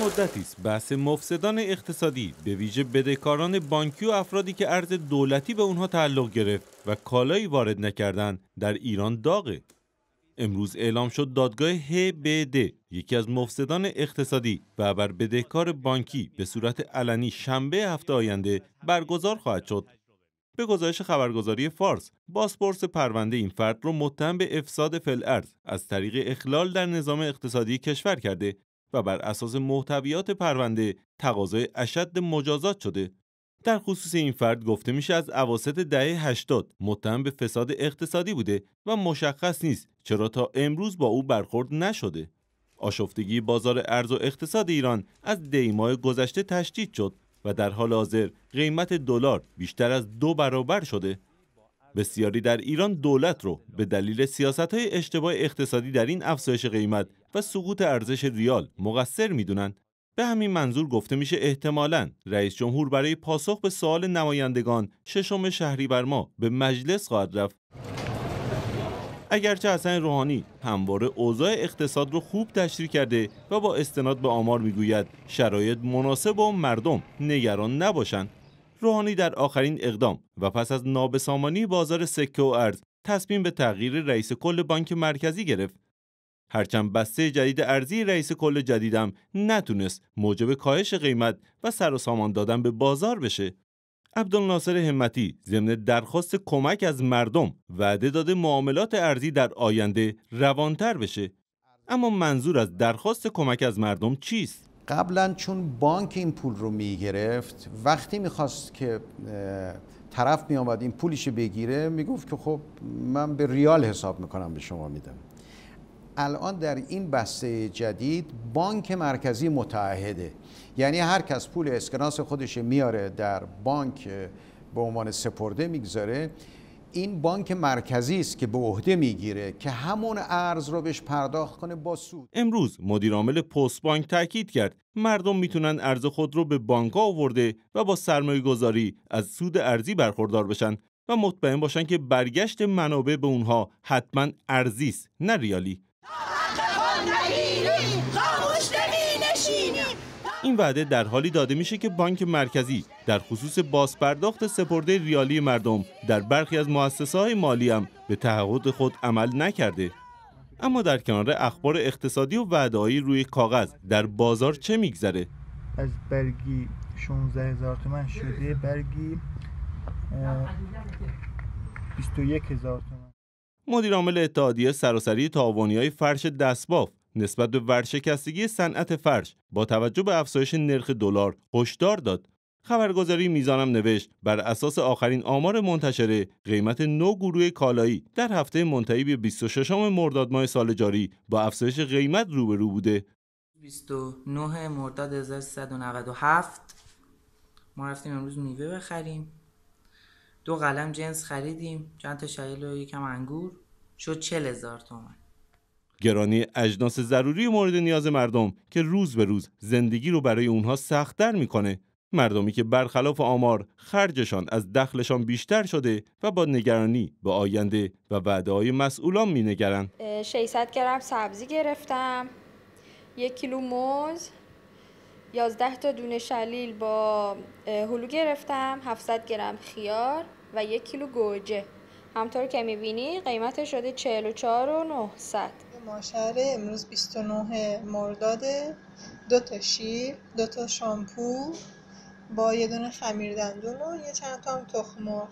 مدتی است بحث مفسدان اقتصادی به ویژه بدهکاران بانکی و افرادی که ارز دولتی به اونها تعلق گرفت و کالایی وارد نکردند در ایران داغه امروز اعلام شد دادگاه هبد یکی از مفسدان اقتصادی و بر بدهکار بانکی به صورت علنی شنبه هفته آینده برگزار خواهد شد به گزارش خبرگزاری فارس بازپرس پرونده این فرد رو متهم به افساد فلعرض از طریق اخلال در نظام اقتصادی کشور کرده و بر اساس محتویات پرونده تقاضای اشد مجازات شده در خصوص این فرد گفته میشه از اواسط دهه 80 متهم به فساد اقتصادی بوده و مشخص نیست چرا تا امروز با او برخورد نشده آشفتگی بازار ارز و اقتصاد ایران از دیمای گذشته تشدید شد و در حال حاضر قیمت دلار بیشتر از دو برابر شده بسیاری در ایران دولت رو به دلیل سیاست های اشتباه اقتصادی در این افزایش قیمت و سقوط ارزش ریال مقصر میدونن به همین منظور گفته میشه احتمالا رئیس جمهور برای پاسخ به سوال نمایندگان ششم شهری بر ما به مجلس خواهد رفت اگرچه حسن روحانی همواره اوضاع اقتصاد رو خوب تشریح کرده و با استناد به آمار میگوید شرایط مناسب و مردم نگران نباشند روحانی در آخرین اقدام و پس از نابسامانی بازار سکه و ارز تصمیم به تغییر رئیس کل بانک مرکزی گرفت هرچند بسته جدید ارزی رئیس کل جدیدم نتونست موجب کاهش قیمت و سر و سامان دادن به بازار بشه عبدالناصر همتی ضمن درخواست کمک از مردم وعده داده معاملات ارزی در آینده روانتر بشه اما منظور از درخواست کمک از مردم چیست قبلا چون بانک این پول رو میگرفت وقتی میخواست که طرف می آمد این پولش بگیره میگفت که خب من به ریال حساب میکنم به شما میدم الان در این بسته جدید بانک مرکزی متعهده یعنی هر کس پول اسکناس خودش میاره در بانک به عنوان سپرده میگذاره این بانک مرکزی است که به عهده میگیره که همون ارز رو بهش پرداخت کنه با سود امروز مدیرعامل پست بانک تاکید کرد مردم میتونن ارز خود رو به بانک آورده و با سرمایه گذاری از سود ارزی برخوردار بشن و مطمئن باشن که برگشت منابع به اونها حتما ارزی است نه ریالی این وعده در حالی داده میشه که بانک مرکزی در خصوص بازپرداخت سپرده ریالی مردم در برخی از مؤسسه های مالی هم به تعهد خود عمل نکرده اما در کنار اخبار اقتصادی و وعده روی کاغذ در بازار چه میگذره از برگی 16 هزار تومن شده برگی 21 هزار تومن مدیر عامل اتحادیه سراسری تاوانی های فرش دستباف نسبت به ورشکستگی صنعت فرش با توجه به افزایش نرخ دلار هشدار داد خبرگزاری میزانم نوشت بر اساس آخرین آمار منتشره قیمت نو گروه کالایی در هفته منتهی به 26 مرداد ماه سال جاری با افزایش قیمت روبرو بوده 29 مرداد 1397 ما رفتیم امروز میوه بخریم دو قلم جنس خریدیم چند تا شایل و یکم انگور شد 40000 تومان گرانی اجناس ضروری مورد نیاز مردم که روز به روز زندگی رو برای اونها سختتر میکنه مردمی که برخلاف آمار خرجشان از دخلشان بیشتر شده و با نگرانی به آینده و وعده های مسئولان می نگرن. 600 گرم سبزی گرفتم یک کیلو موز 11 تا دونه شلیل با هلو گرفتم 700 گرم خیار و یک کیلو گوجه همطور که بینی قیمت شده 44 و 900 ماشه امروز 29 مرداد دو تا شیر دو تا شامپو با یه دونه خمیر دندون و یه چند تا هم تخم مرغ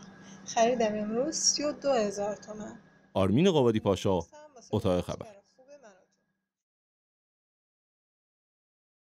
خریدم امروز 32 هزار تومن آرمین قوادی پاشا اتاق خبر